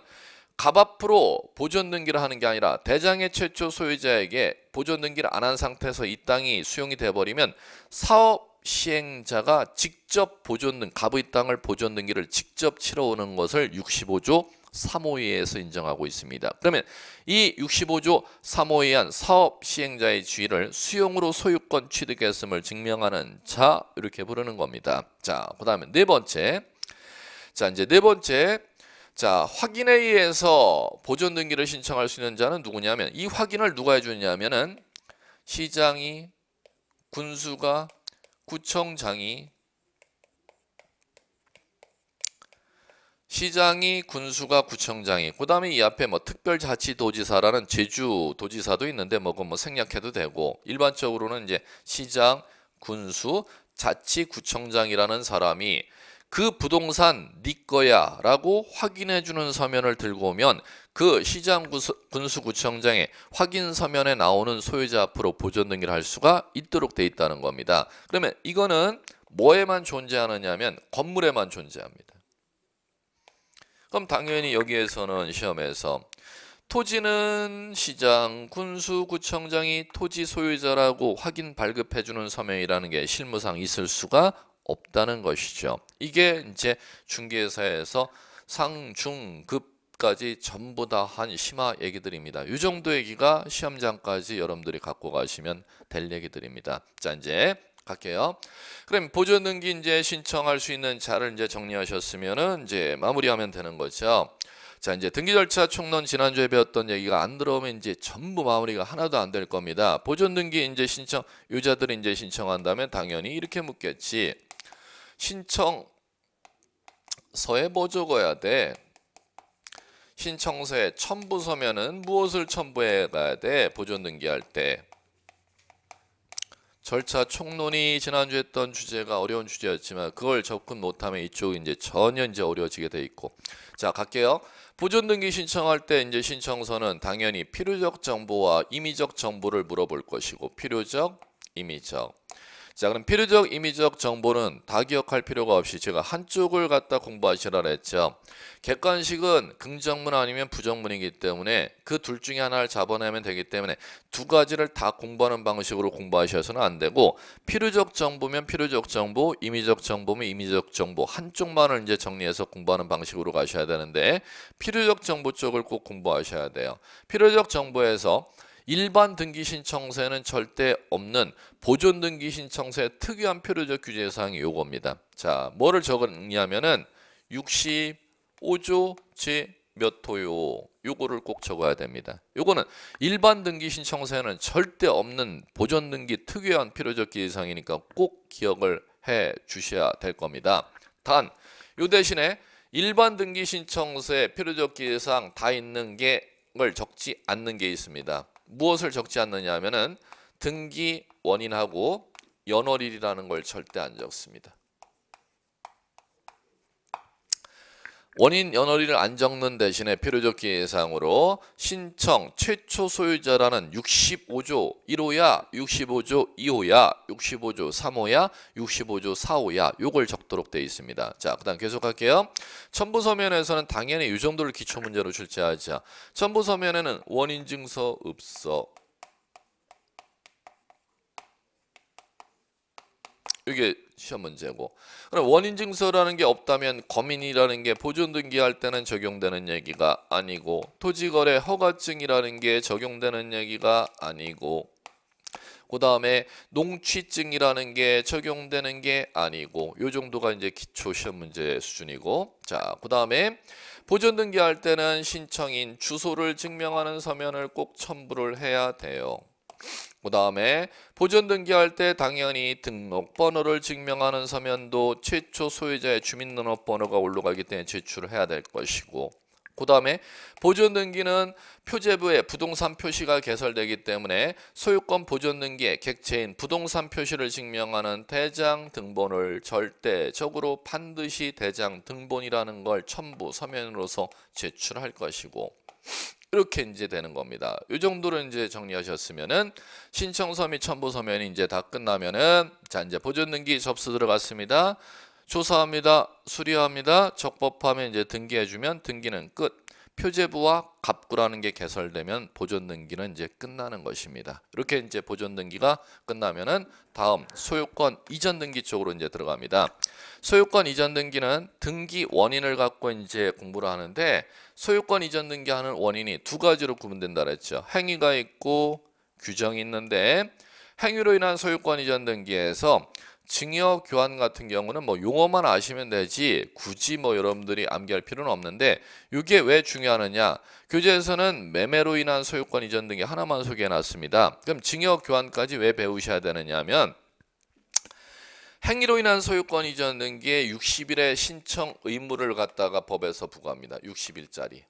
갑앞으로 보존 등기를 하는 게 아니라 대장의 최초 소유자에게 보존 등기를 안 한 상태에서 이 땅이 수용이 돼버리면 사업 시행자가 직접 보존 등 갑의 땅을 보존 등기를 직접 치러오는 것을 65조 사모위에서 인정하고 있습니다. 그러면 이 65조 사모예안 사업 시행자의 지위를 수용으로 소유권 취득했음을 증명하는 자 이렇게 부르는 겁니다. 자, 그다음에 네 번째. 자, 이제 네 번째 자 확인에 의해서 보존 등기를 신청할 수 있는 자는 누구냐면 이 확인을 누가 해주냐면은 시장이 군수가 구청장이 시장이 군수가 구청장이 그다음에 이 앞에 뭐 특별자치도지사라는 제주 도지사도 있는데 뭐그 뭐 생략해도 되고 일반적으로는 이제 시장 군수 자치구청장이라는 사람이 그 부동산 네 거야 라고 확인해 주는 서면을 들고 오면 그 시장 군수구청장의 확인 서면에 나오는 소유자 앞으로 보존 등기를 할 수가 있도록 돼 있다는 겁니다. 그러면 이거는 뭐에만 존재하느냐 하면 건물에만 존재합니다. 그럼 당연히 여기에서는 시험에서 토지는 시장, 군수, 구청장이 토지 소유자라고 확인 발급해주는 서명이라는 게 실무상 있을 수가 없다는 것이죠. 이게 이제 중개사에서 상 중급까지 전부 다 한 심화 얘기들입니다. 이 정도 얘기가 시험장까지 여러분들이 갖고 가시면 될 얘기들입니다. 자 이제 갈게요. 그럼 보존 등기 이제 신청할 수 있는 자를 이제 정리하셨으면은 이제 마무리하면 되는 거죠. 자, 이제 등기 절차 총론 지난주에 배웠던 얘기가 안 들어오면 이제 전부 마무리가 하나도 안 될 겁니다. 보존 등기 이제 신청 유자들이 이제 신청한다면 당연히 이렇게 묻겠지. 신청서에 뭐 적어야 돼? 신청서에 첨부 서면은 무엇을 첨부해 가야 돼? 보존 등기할 때. 절차 총론이 지난주 했던 주제가 어려운 주제였지만 그걸 접근 못하면 이쪽이 이제 전혀 이제 어려워지게 돼 있고 자 갈게요 보존 등기 신청할 때 이제 신청서는 당연히 필요적 정보와 임의적 정보를 물어볼 것이고 필요적 임의적 자 그럼 필요적 임의적 정보는 다 기억할 필요가 없이 제가 한쪽을 갖다 공부하시라 그랬죠. 객관식은 긍정문 아니면 부정문이기 때문에 그 둘 중에 하나를 잡아내면 되기 때문에 두 가지를 다 공부하는 방식으로 공부하셔서는 안 되고 필요적 정보면 필요적 정보, 임의적 정보면 임의적 정보 한쪽만을 이제 정리해서 공부하는 방식으로 가셔야 되는데 필요적 정보 쪽을 꼭 공부하셔야 돼요. 필요적 정보에서 일반 등기 신청서에는 절대 없는 보존 등기 신청서의 특유한 표류적 규제 사항이 요겁니다. 자, 뭐를 적었냐면은 65조 제몇 호요. 요거를 꼭 적어야 됩니다. 요거는 일반 등기 신청서에는 절대 없는 보존 등기 특유한 필요적 기사항이니까 꼭 기억을 해 주셔야 될 겁니다. 단, 요 대신에 일반 등기 신청서에 필요적 기사항 다 있는 게을 적지 않는 게 있습니다. 무엇을 적지 않느냐 하면은 등기 원인하고 연월일이라는 걸 절대 안 적습니다. 원인 연월일을 안 적는 대신에 필요적기 예상으로 신청 최초 소유자라는 65조 1호야 65조 2호야 65조 3호야 65조 4호야 요걸 적도록 되어 있습니다 자그 다음 계속할게요 첨부서면에서는 당연히 이 정도를 기초문제로 출제하자 첨부서면에는 원인증서 없어 이게 시험 문제고 그럼 원인 증서라는 게 없다면 거민이라는 게 보존 등기할 때는 적용되는 얘기가 아니고 토지거래 허가증이라는 게 적용되는 얘기가 아니고 그 다음에 농취증이라는 게 적용되는 게 아니고 요 정도가 이제 기초 시험 문제 수준이고 자그 다음에 보존 등기할 때는 신청인 주소를 증명하는 서면을 꼭 첨부를 해야 돼요 그 다음에 보존 등기할 때 당연히 등록번호를 증명하는 서면도 최초 소유자의 주민등록번호가 올라가기 때문에 제출을 해야 될 것이고 그 다음에 보존등기는 표제부에 부동산 표시가 개설되기 때문에 소유권 보존등기의 객체인 부동산 표시를 증명하는 대장 등본을 절대적으로 반드시 대장 등본이라는 걸 첨부 서면으로서 제출할 것이고 이렇게 이제 되는 겁니다. 이 정도로 이제 정리하셨으면은 신청서 및 첨부 서면이 이제 다 끝나면은 자 이제 보존 등기 접수 들어갔습니다. 조사합니다. 수리합니다. 적법하면 이제 등기해 주면 등기는 끝. 표제부와 갑구라는 게 개설되면 보존 등기는 이제 끝나는 것입니다. 이렇게 이제 보존 등기가 끝나면은 다음 소유권 이전 등기 쪽으로 이제 들어갑니다. 소유권 이전 등기는 등기 원인을 갖고 이제 공부를 하는데 소유권 이전 등기하는 원인이 두 가지로 구분된다 그랬죠. 행위가 있고 규정이 있는데 행위로 인한 소유권 이전 등기에서 증여 교환 같은 경우는 뭐 용어만 아시면 되지 굳이 뭐 여러분들이 암기할 필요는 없는데 이게 왜 중요하느냐 교재에서는 매매로 인한 소유권 이전 등이 하나만 소개해 놨습니다 그럼 증여 교환까지 왜 배우셔야 되느냐 하면 행위로 인한 소유권 이전 등기의 60일의 신청 의무를 갖다가 법에서 부과합니다 60일짜리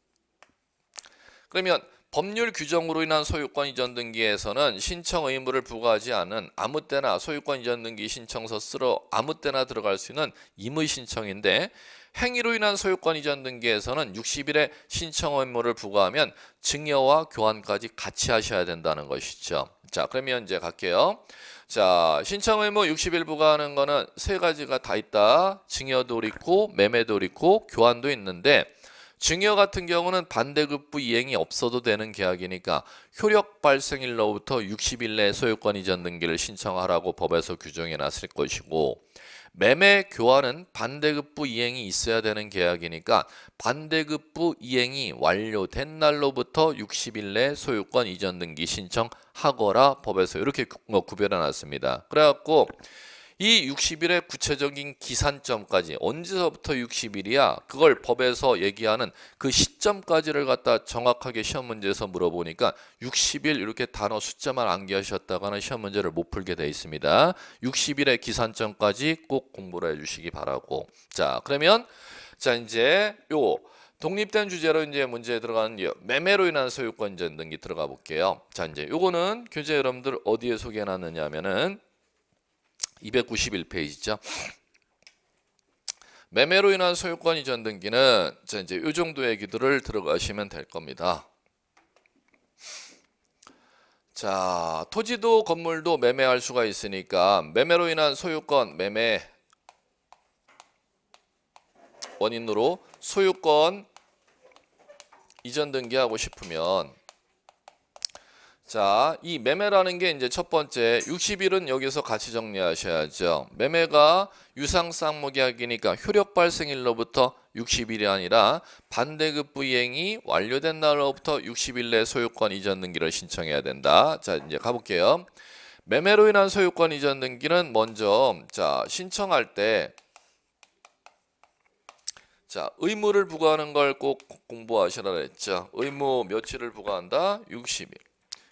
그러면 법률 규정으로 인한 소유권 이전 등기에서는 신청 의무를 부과하지 않은 아무 때나 소유권 이전 등기 신청서 쓰러 아무 때나 들어갈 수 있는 임의 신청인데 행위로 인한 소유권 이전 등기에서는 60일에 신청 의무를 부과하면 증여와 교환까지 같이 하셔야 된다는 것이죠. 자, 그러면 이제 갈게요. 자, 신청 의무 60일 부과하는 거는 세 가지가 다 있다. 증여도 있고 매매도 있고 교환도 있는데 증여 같은 경우는 반대급부 이행이 없어도 되는 계약이니까 효력 발생일로부터 60일 내 소유권 이전 등기를 신청하라고 법에서 규정해 놨을 것이고 매매 교환은 반대급부 이행이 있어야 되는 계약이니까 반대급부 이행이 완료된 날로부터 60일 내 소유권 이전 등기 신청하거라 법에서 이렇게 어, 구별해 놨습니다. 그래갖고 이 60일의 구체적인 기산점까지 언제서부터 60일이야? 그걸 법에서 얘기하는 그 시점까지를 갖다 정확하게 시험 문제에서 물어보니까 60일 이렇게 단어 숫자만 암기하셨다가는 시험 문제를 못 풀게 돼 있습니다. 60일의 기산점까지 꼭 공부를 해주시기 바라고. 자 그러면 자 이제 요 독립된 주제로 이제 문제에 들어가는 매매로 인한 소유권 전 등기 들어가 볼게요. 자 이제 요거는 교재 여러분들 어디에 소개해놨느냐면은 하 291페이지죠. 매매로 인한 소유권 이전 등기는 자 이제 이 정도 얘기들을 들어가시면 될 겁니다. 자, 토지도 건물도 매매할 수가 있으니까 매매로 인한 소유권 매매 원인으로 소유권 이전 등기하고 싶으면 자, 이 매매라는 게 이제 첫 번째 60일은 여기서 같이 정리하셔야죠. 매매가 유상 쌍무이약이니까 효력 발생일로부터 60일이 아니라 반대급부 이행이 완료된 날로부터 60일 내 소유권 이전 등기를 신청해야 된다. 자, 이제 가볼게요. 매매로 인한 소유권 이전 등기는 먼저 자, 신청할 때 자, 의무를 부과하는 걸 꼭 공부하시라 그랬죠. 의무 며칠을 부과한다? 60일.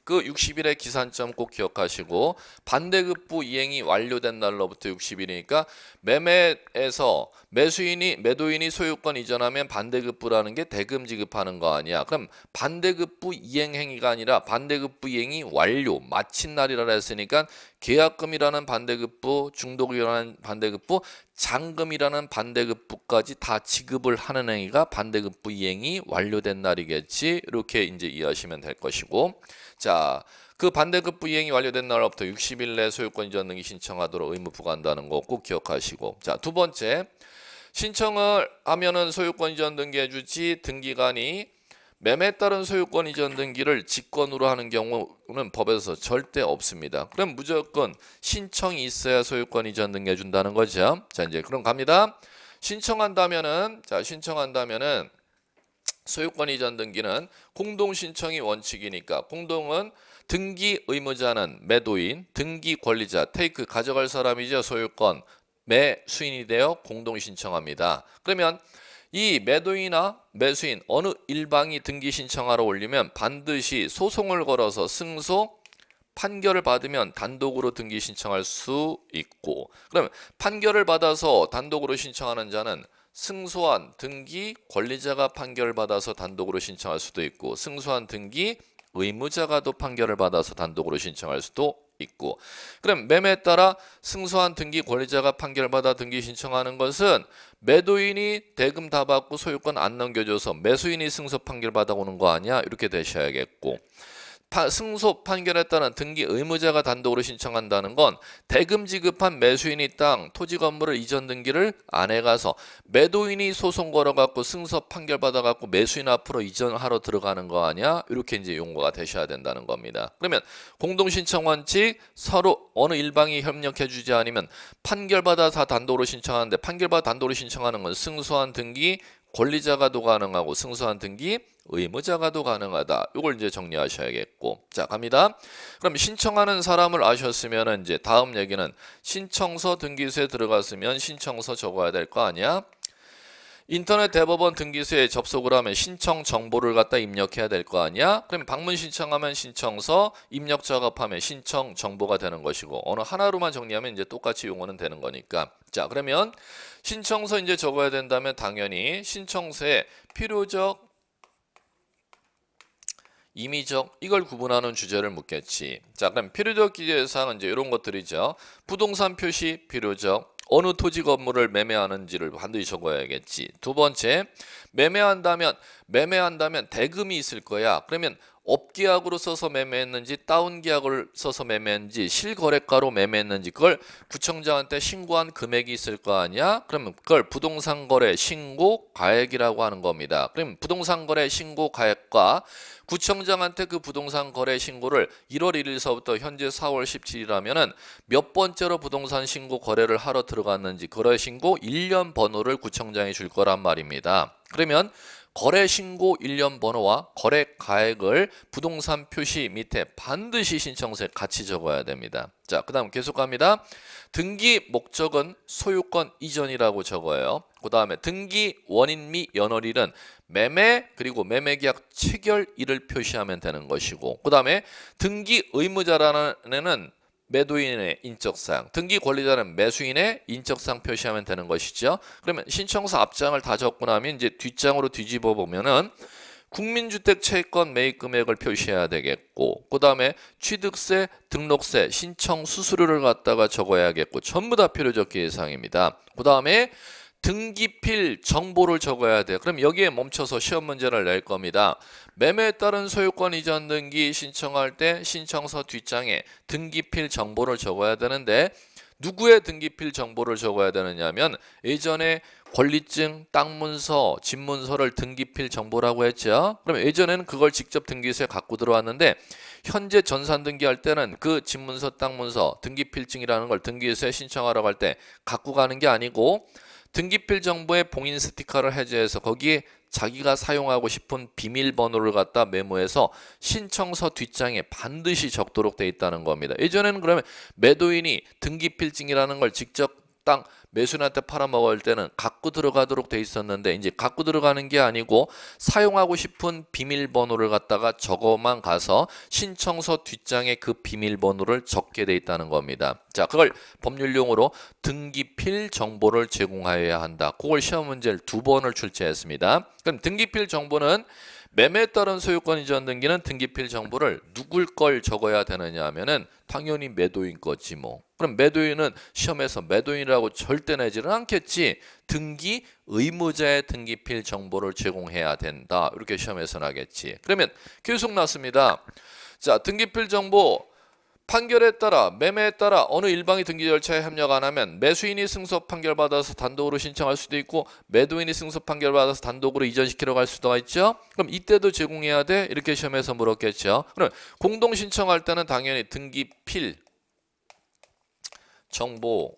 그 60일의 기산점 꼭 기억하시고 반대급부 이행이 완료된 날로부터 60일이니까 매매에서 매수인이 매도인이 소유권 이전하면 반대급부라는 게 대금 지급하는 거 아니야. 그럼 반대급부 이행 행위가 아니라 반대급부 이행이 완료 마친 날이라 했으니까 계약금이라는 반대급부, 중도금이라는 반대급부, 잔금이라는 반대급부까지 다 지급을 하는 행위가 반대급부 이행이 완료된 날이겠지. 이렇게 이제 이해하시면 될 것이고. 자, 그 반대급부 이행이 완료된 날로부터 60일 내 소유권 이전 등기 신청하도록 의무 부과한다는 거 꼭 기억하시고. 자, 두 번째. 신청을 하면은 소유권 이전 등기해 주지 등기관이 매매에 따른 소유권 이전 등기를 직권으로 하는 경우는 법에서 절대 없습니다. 그럼 무조건 신청이 있어야 소유권 이전 등기해 준다는 거죠. 자, 이제 그럼 갑니다. 신청한다면은 자, 신청한다면은 소유권 이전 등기는 공동 신청이 원칙이니까 공동은 등기 의무자는 매도인, 등기 권리자, 테이크 가져갈 사람이죠. 소유권 매수인이 되어 공동 신청합니다. 그러면 이 매도인이나 매수인 어느 일방이 등기 신청하러 올리면 반드시 소송을 걸어서 승소 판결을 받으면 단독으로 등기 신청할 수 있고 그러 판결을 받아서 단독으로 신청하는 자는 승소한 등기 권리자가 판결받아서 을 단독으로 신청할 수도 있고 승소한 등기 의무자가도 판결을 받아서 단독으로 신청할 수도 있고 그럼 매매에 따라 승소한 등기 권리자가 판결받아 등기 신청하는 것은 매도인이 대금 다 받고 소유권 안 넘겨줘서 매수인이 승소 판결받아 오는 거 아니야 이렇게 되셔야겠고 승소 판결에 따른 등기 의무자가 단독으로 신청한다는 건 대금 지급한 매수인이 땅, 토지 건물을 이전 등기를 안 해가서 매도인이 소송 걸어갖고 승소 판결 받아갖고 매수인 앞으로 이전하러 들어가는 거 아니야? 이렇게 이제 용어가 되셔야 된다는 겁니다. 그러면 공동신청 원칙 서로 어느 일방이 협력해주지 않으면 판결받아 서 단독으로 신청하는데 판결받아 단독으로 신청하는 건 승소한 등기 권리자가도 가능하고 승소한 등기 의무자가도 가능하다. 이걸 이제 정리하셔야겠고. 자, 갑니다. 그럼 신청하는 사람을 아셨으면 이제 다음 얘기는 신청서 등기소에 들어갔으면 신청서 적어야 될 거 아니야? 인터넷 대법원 등기소에 접속을 하면 신청 정보를 갖다 입력해야 될 거 아니야? 그럼 방문 신청하면 신청서, 입력 작업하면 신청 정보가 되는 것이고 어느 하나로만 정리하면 이제 똑같이 용어는 되는 거니까. 자, 그러면 신청서 이제 적어야 된다면 당연히 신청서에 필요적 임의적 이걸 구분하는 주제를 묻겠지. 자 그럼 필요적 기재사항은 이제 이런 것들이죠. 부동산 표시 필요적 어느 토지 건물을 매매하는지를 반드시 적어야겠지. 두 번째 매매한다면 매매한다면 대금이 있을 거야. 그러면 업계약으로 써서 매매했는지 다운계약을 써서 매매했는지 실거래가로 매매했는지 그걸 구청장한테 신고한 금액이 있을 거 아니야? 그러면 그걸 부동산 거래 신고 가액이라고 하는 겁니다. 그럼 부동산 거래 신고 가액과 구청장한테 그 부동산 거래 신고를 1월 1일서부터 현재 4월 17일이라면은 몇 번째로 부동산 신고 거래를 하러 들어갔는지 거래 신고 1년 번호를 구청장이 줄 거란 말입니다. 그러면 거래 신고 일련 번호와 거래 가액을 부동산 표시 밑에 반드시 신청서에 같이 적어야 됩니다. 자, 그다음 계속 갑니다. 등기 목적은 소유권 이전이라고 적어요. 그다음에 등기 원인 및 연월일은 매매 그리고 매매 계약 체결일을 표시하면 되는 것이고 그다음에 등기 의무자라는 애는 매도인의 인적사항, 등기 권리자는 매수인의 인적사항 표시하면 되는 것이죠. 그러면 신청서 앞장을 다 적고 나면 이제 뒷장으로 뒤집어 보면은 국민주택 채권 매입 금액을 표시해야 되겠고 그다음에 취득세, 등록세, 신청 수수료를 갖다가 적어야겠고 전부 다 필요적 기회사입니다 그다음에 등기필 정보를 적어야 돼요. 그럼 여기에 멈춰서 시험 문제를 낼 겁니다. 매매에 따른 소유권 이전 등기 신청할 때 신청서 뒷장에 등기필 정보를 적어야 되는데 누구의 등기필 정보를 적어야 되느냐면 예전에 권리증, 땅문서, 집문서를 등기필 정보라고 했죠. 그럼 예전에는 그걸 직접 등기소에 갖고 들어왔는데 현재 전산 등기할 때는 그 집문서, 땅문서, 등기필증이라는 걸 등기소에 신청하러 갈 때 갖고 가는 게 아니고 등기필 정보에 봉인 스티커를 해제해서 거기에 자기가 사용하고 싶은 비밀번호를 갖다 메모해서 신청서 뒷장에 반드시 적도록 돼 있다는 겁니다. 예전에는 그러면 매도인이 등기필증이라는 걸 직접 땅 매수한테 인 팔아먹을 때는 갖고 들어가도록 돼 있었는데 이제 갖고 들어가는 게 아니고 사용하고 싶은 비밀번호를 갖다가 저거만 가서 신청서 뒷장에 그 비밀번호를 적게 돼 있다는 겁니다. 자, 그걸 법률용어로 등기필 정보를 제공하여야 한다. 그걸 시험 문제를 두 번을 출제했습니다. 그럼 등기필 정보는 매매에 따른 소유권 이전 등기는 등기필 정보를 누굴 걸 적어야 되느냐 하면은 당연히 매도인 거지 뭐. 그럼 매도인은 시험에서 매도인이라고 절대 내지는 않겠지. 등기 의무자의 등기필 정보를 제공해야 된다. 이렇게 시험에서 나겠지. 그러면 계속 났습니다. 자, 등기필 정보 판결에 따라 매매에 따라 어느 일방이 등기 절차에 협력 안 하면 매수인이 승소 판결받아서 단독으로 신청할 수도 있고 매도인이 승소 판결받아서 단독으로 이전시키러 갈 수도 있죠. 그럼 이때도 제공해야 돼? 이렇게 시험에서 물었겠죠. 그럼 공동 신청할 때는 당연히 등기 필 정보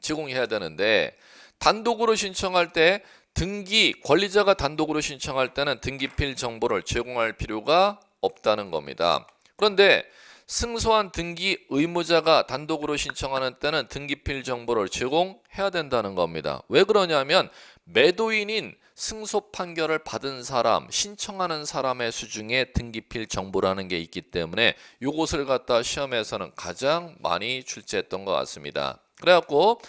제공해야 되는데 단독으로 신청할 때 등기 권리자가 단독으로 신청할 때는 등기필 정보를 제공할 필요가 없다는 겁니다. 그런데 승소한 등기 의무자가 단독으로 신청하는 때는 등기필 정보를 제공해야 된다는 겁니다. 왜 그러냐면 매도인인 승소 판결을 받은 사람, 신청하는 사람의 수중에 등기필 정보라는 게 있기 때문에 이것을 갖다 시험에서는 가장 많이 출제했던 것 같습니다. 그래갖고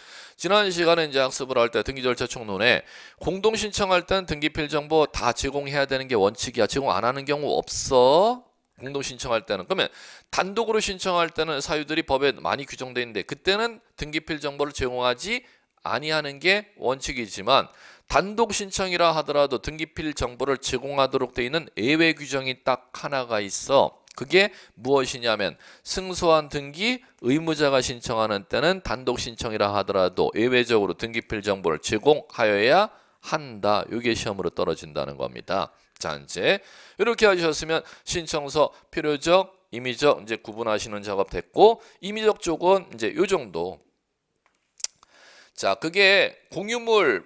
지난 시간에 이제 학습을 할 때 등기 절차 총론에 공동 신청할 땐 등기필 정보 다 제공해야 되는 게 원칙이야. 제공 안 하는 경우 없어. 공동 신청할 때는 그러면 단독으로 신청할 때는 사유들이 법에 많이 규정돼 있는데 그때는 등기필 정보를 제공하지 아니하는 게 원칙이지만 단독 신청이라 하더라도 등기필 정보를 제공하도록 돼 있는 예외 규정이 딱 하나가 있어. 그게 무엇이냐면 승소한 등기 의무자가 신청하는 때는 단독 신청이라 하더라도 예외적으로 등기필 정보를 제공하여야 한다. 이게 시험으로 떨어진다는 겁니다. 자, 이제 이렇게 하셨으면 신청서 필요적 임의적 이제 구분하시는 작업 됐고 임의적 쪽은 이제 요 정도. 자, 그게 공유물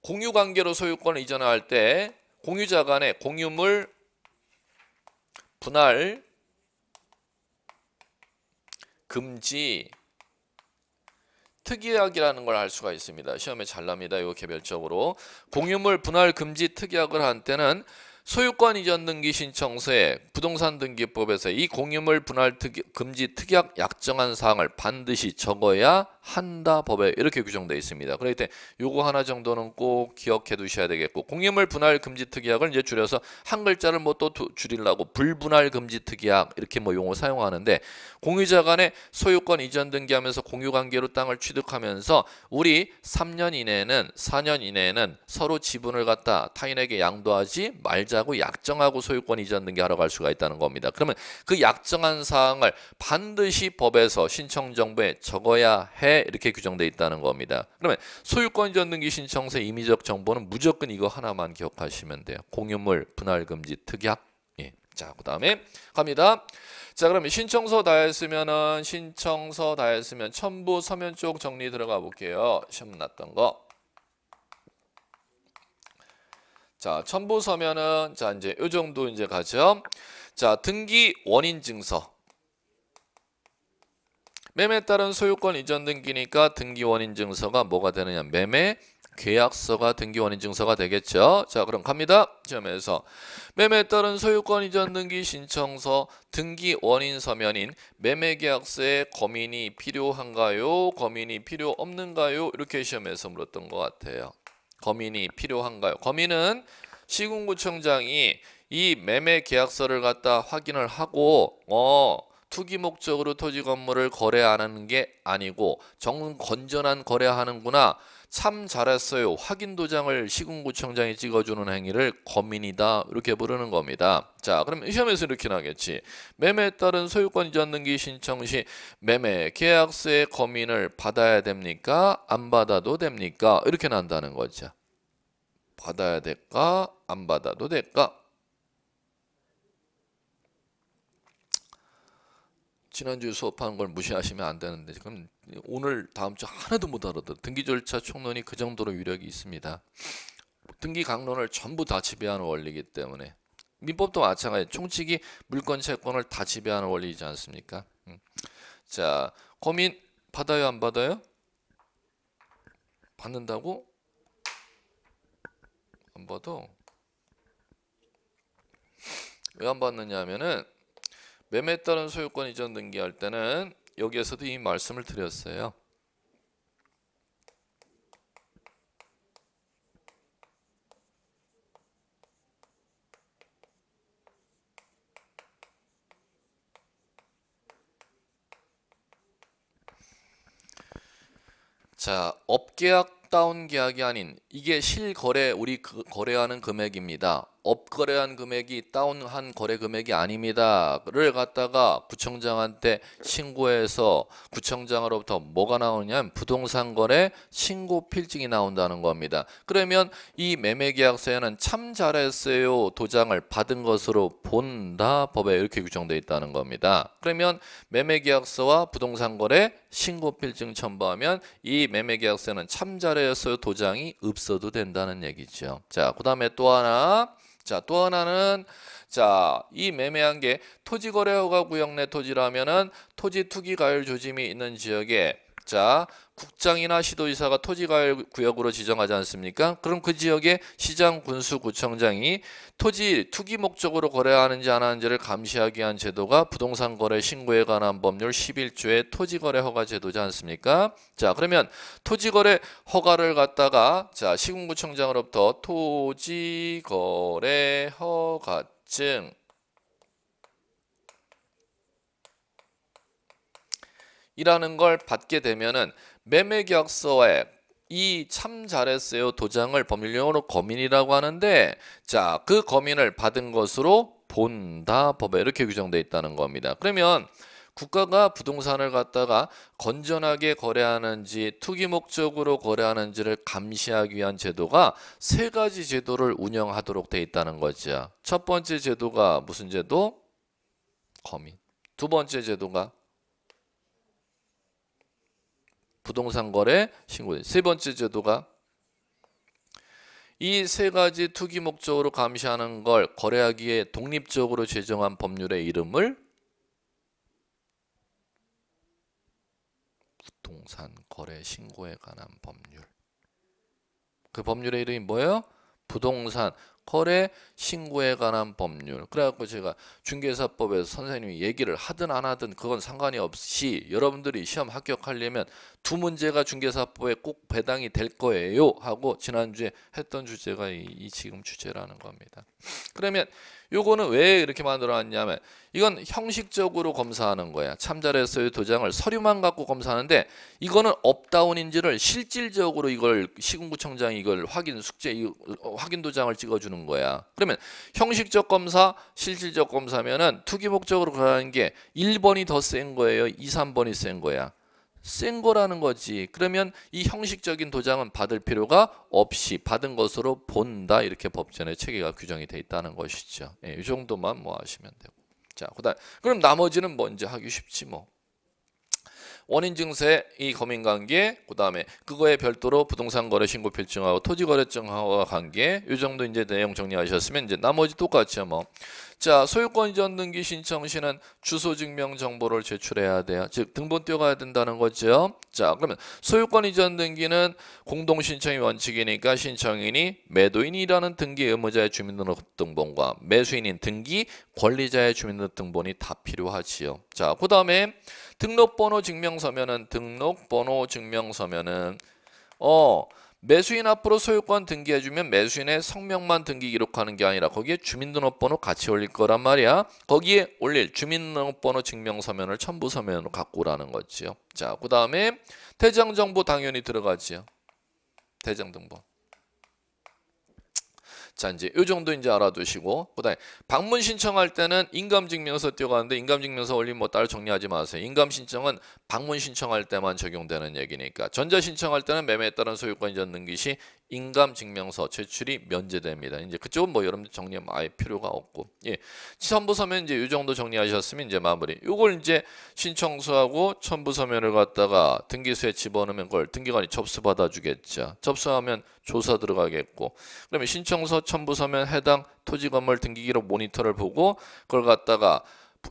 공유 관계로 소유권을 이전할 때 공유자 간의 공유물 분할 금지 특이약이라는 걸 알 수가 있습니다. 시험에 잘 납니다. 이거 개별적으로 공유물 분할 금지 특이약을 한 때는 소유권 이전 등기 신청서에 부동산 등기법에서 이 공유물 분할 특이, 금지 특약 약정한 사항을 반드시 적어야 한다 법에 이렇게 규정되어 있습니다. 그렇기 때문에 요거 하나 정도는 꼭 기억해 두셔야 되겠고 공유물 분할 금지 특약을 이제 줄여서 한 글자를 뭐 또 줄이려고 불분할 금지 특약 이렇게 뭐 용어 사용하는데 공유자 간의 소유권 이전 등기하면서 공유 관계로 땅을 취득하면서 우리 3년 이내에는 4년 이내에는 서로 지분을 갖다 타인에게 양도하지 말자 이자고 약정하고 소유권 이전 등기 하러 갈 수가 있다는 겁니다. 그러면 그 약정한 사항을 반드시 법에서 신청 정부에 적어야 해 이렇게 규정돼 있다는 겁니다. 그러면 소유권 이전 등기 신청서 임의적 정보는 무조건 이거 하나만 기억하시면 돼요. 공유물 분할 금지 특약 예. 자, 그 다음에 갑니다. 자, 그러면 신청서 다 했으면은 신청서 다 했으면 첨부 서면 쪽 정리 들어가 볼게요. 시험 났던 거. 자, 첨부 서면은 자, 이제 요 정도 이제 가죠. 자, 등기 원인 증서. 매매에 따른 소유권 이전 등기니까 등기 원인 증서가 뭐가 되느냐? 매매 계약서가 등기 원인 증서가 되겠죠. 자, 그럼 갑니다. 점에서 매매에 따른 소유권 이전 등기 신청서 등기 원인 서면인 매매 계약서에 검인이 필요한가요? 검인이 필요 없는가요? 이렇게 시험에서 물었던 것 같아요. 검인이 필요한가요? 검인은 시군구청장이 이 매매 계약서를 갖다 확인을 하고 어 투기 목적으로 토지 건물을 거래하는 게 아니고 정건전한 거래하는구나 참 잘했어요. 확인 도장을 시군구청장이 찍어주는 행위를 검인이다 이렇게 부르는 겁니다. 자 그럼 시험에서 이렇게 나겠지. 매매에 따른 소유권 이전 등기 신청 시 매매 계약서의 검인을 받아야 됩니까? 안 받아도 됩니까? 이렇게 난다는 거죠. 받아야 될까? 안 받아도 될까? 지난주에 수업한 걸 무시하시면 안 되는데 그럼 오늘 다음 주 하나도 못 알아들 어 등기 절차 총론이 그 정도로 위력이 있습니다. 등기 강론을 전부 다 지배하는 원리이기 때문에 민법도 마찬가지 총칙이 물권 채권을 다 지배하는 원리이지 않습니까? 음. 자 고민 받아요 안 받아요? 받는다고? 안 받아. 왜안 받느냐 하면은 매매에 따른 소유권 이전 등기할 때는 여기에서도 이 말씀을 드렸어요. 자, 업계약 다운 계약이 아닌 이게 실거래 우리 그 거래하는 금액입니다. 업거래한 금액이 다운한 거래 금액이 아닙니다를 갖다가 구청장한테 신고해서 구청장으로부터 뭐가 나오냐면 부동산 거래 신고 필증이 나온다는 겁니다. 그러면 이 매매 계약서에는 참 잘했어요 도장을 받은 것으로 본다 법에 이렇게 규정돼 있다는 겁니다. 그러면 매매 계약서와 부동산 거래 신고 필증 첨부하면 이 매매 계약서는 참 잘했어요 도장이 없어도 된다는 얘기죠. 자, 그다음에 또 하나 자, 또 하나는 자, 이 매매한 게 토지 거래허가 구역 내 토지라면은 토지 투기 가열 조짐이 있는 지역에 자, 국장이나 시도지사가 토지가열 구역으로 지정하지 않습니까? 그럼 그 지역의 시장, 군수, 구청장이 토지 투기 목적으로 거래하는지 안 하는지를 감시하기 위한 제도가 부동산 거래 신고에 관한 법률 11조의 토지 거래 허가 제도지 않습니까? 자, 그러면 토지 거래 허가를 갖다가 자, 시군구청장으로부터 토지 거래 허가증 이라는 걸 받게 되면은 매매계약서에 이 참 잘했어요 도장을 법률용어로 거민이라고 하는데 자그 거민을 받은 것으로 본다 법에 이렇게 규정되어 있다는 겁니다. 그러면 국가가 부동산을 갖다가 건전하게 거래하는지 투기 목적으로 거래하는지를 감시하기 위한 제도가 세 가지 제도를 운영하도록 돼 있다는 거죠. 첫 번째 제도가 무슨 제도? 거민. 두 번째 제도가 부동산 거래 신고된 세 번째 제도가 이 세 가지 투기 목적으로 감시하는 걸 거래하기에 독립적으로 제정한 법률의 이름을 부동산 거래 신고에 관한 법률 그 법률의 이름이 뭐예요? 부동산 거래 신고에 관한 법률 그래갖고 제가 중개사법에서 선생님이 얘기를 하든 안 하든 그건 상관이 없이 여러분들이 시험 합격하려면 두 문제가 중개사법에 꼭 배당이 될 거예요 하고 지난주에 했던 주제가 이, 이 지금 주제라는 겁니다 그러면 요거는 왜 이렇게 만들어놨냐면 이건 형식적으로 검사하는 거야. 참자했어요 도장을 서류만 갖고 검사하는데 이거는 업다운인지를 실질적으로 이걸 시군구청장이 이걸 확인 숙제 어, 확인 도장을 찍어주는 거야. 그러면 형식적 검사, 실질적 검사면은 투기 목적으로 가는 게 1번이 더 센 거예요. 2, 3번이 센 거야. 쓴 거라는 거지. 그러면 이 형식적인 도장은 받을 필요가 없이 받은 것으로 본다. 이렇게 법전의 체계가 규정이 돼 있다는 것이죠. 예, 이 정도만 뭐하시면 되고. 자, 그다음 그럼 나머지는 먼저 하기 쉽지 뭐. 원인 증세 이 범인 관계 그다음에 그거에 별도로 부동산 거래 신고 필증하고 토지 거래증하고 관계 요 정도 이제 내용 정리하셨으면 이제 나머지 똑같죠 뭐 자, 소유권 이전 등기 신청 시는 주소 증명 정보를 제출해야 돼요. 즉 등본 띄어가야 된다는 거죠. 자, 그러면 소유권 이전 등기는 공동 신청이 원칙이니까 신청인이 매도인이라는 등기 의무자의 주민등록등본과 매수인인 등기 권리자의 주민등록등본이 다 필요하지요. 자, 그다음에 등록번호 증명서면은 등록번호 증명서면은 어 매수인 앞으로 소유권 등기해주면 매수인의 성명만 등기 기록하는 게 아니라 거기에 주민등록번호 같이 올릴 거란 말이야. 거기에 올릴 주민등록번호 증명서면을 첨부서면으로 갖고 오라는 거지요. 자, 그 다음에 대장정보 당연히 들어가지요. 대장등본. 자 이제 요 정도 이제 알아두시고 그다음에 방문 신청할 때는 인감증명서 띄어가는데 인감증명서 올린 뭐 따로 정리하지 마세요. 인감 신청은 방문 신청할 때만 적용되는 얘기니까 전자 신청할 때는 매매에 따른 소유권 이전 등기시 인감증명서 제출이 면제됩니다. 이제 그쪽은 뭐 여러분들 정리 하면 아예 필요가 없고 예 첨부 서면 이제 요 정도 정리하셨으면 이제 마무리. 요걸 이제 신청서하고 첨부 서면을 갖다가 등기소에 집어넣으면 그걸 등기관이 접수받아 주겠죠. 접수하면 조사 들어가겠고 그러면 신청서 첨부 서면 해당 토지 건물 등기기록 모니터를 보고 그걸 갖다가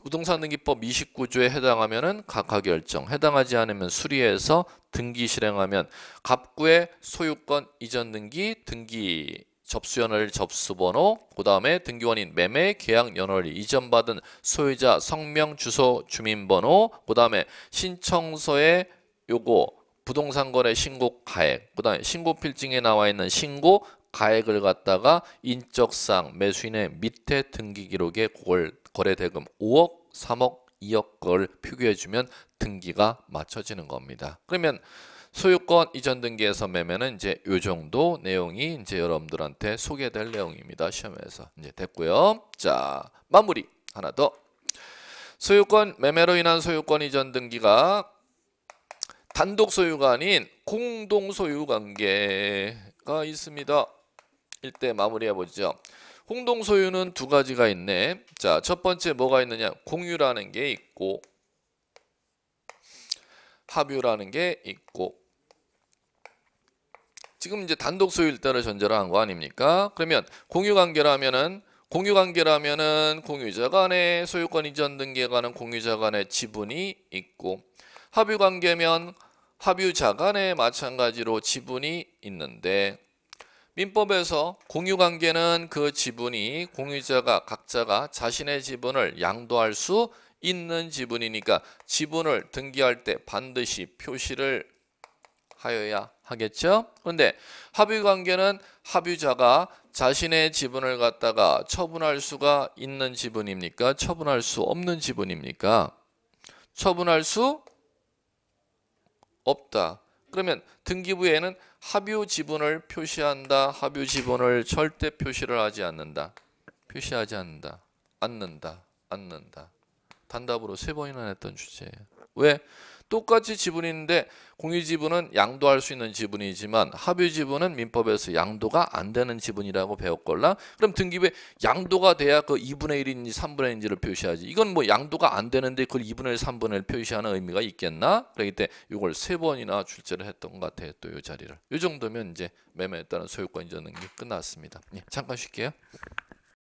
부동산 등기법 29조에 해당하면은 각하결정, 해당하지 않으면 수리해서 등기 실행하면 갑구의 소유권 이전 등기, 등기 접수연을 접수번호, 그 다음에 등기원인 매매 계약 연월이 이전받은 소유자 성명 주소 주민번호, 그 다음에 신청서에 요거 부동산 거래 신고 가액, 그 다음에 신고 필증에 나와 있는 신고 가액을 갖다가 인적상 매수인의 밑에 등기 기록에 그걸 거래 대금 5억, 3억, 2억 걸 표기해 주면 등기가 맞춰지는 겁니다. 그러면 소유권 이전 등기에서 매매는 이제 요 정도 내용이 이제 여러분들한테 소개될 내용입니다. 시험에서 이제 됐고요. 자, 마무리 하나 더. 소유권 매매로 인한 소유권 이전 등기가 단독 소유가 아닌 공동 소유 관계가 있습니다. 일대 마무리해 보죠. 홍동 소유는 두 가지가 있네. 자, 첫 번째 뭐가 있느냐? 공유라는 게 있고 합유라는 게 있고 지금 이제 단독 소유일 때를 전제로 한 거 아닙니까? 그러면 공유 관계라면은 공유 관계라면은 공유자 간의 소유권 이전 등기에 관한 공유자 간의 지분이 있고 합유 관계면 합유자 간에 마찬가지로 지분이 있는데 민법에서 공유관계는 그 지분이 공유자가 각자가 자신의 지분을 양도할 수 있는 지분이니까 지분을 등기할 때 반드시 표시를 하여야 하겠죠. 그런데 합의관계는 합의자가 자신의 지분을 갖다가 처분할 수가 있는 지분입니까? 처분할 수 없는 지분입니까? 처분할 수 없다. 그러면 등기부에는 합유 지분을 표시한다. 합유 지분을 절대 표시를 하지 않는다. 표시하지 않는다. 않는다. 않는다. 단답으로 세 번이나 냈던 주제예요. 왜? 똑같이 지분이 있는데 공유 지분은 양도할 수 있는 지분이지만 합유 지분은 민법에서 양도가 안 되는 지분이라고 배웠걸라. 그럼 등기부에 양도가 돼야 그 2분의 1인지 3분의 1인지를 표시하지. 이건 뭐 양도가 안 되는데 그걸 2분의 1, 3분의 1 표시하는 의미가 있겠나? 그러기 때문에 이걸 세 번이나 출제를 했던 것 같아요. 또이 자리를. 이 정도면 이제 매매에 따른 소유권 이전 등기 끝났습니다. 예, 잠깐 쉴게요.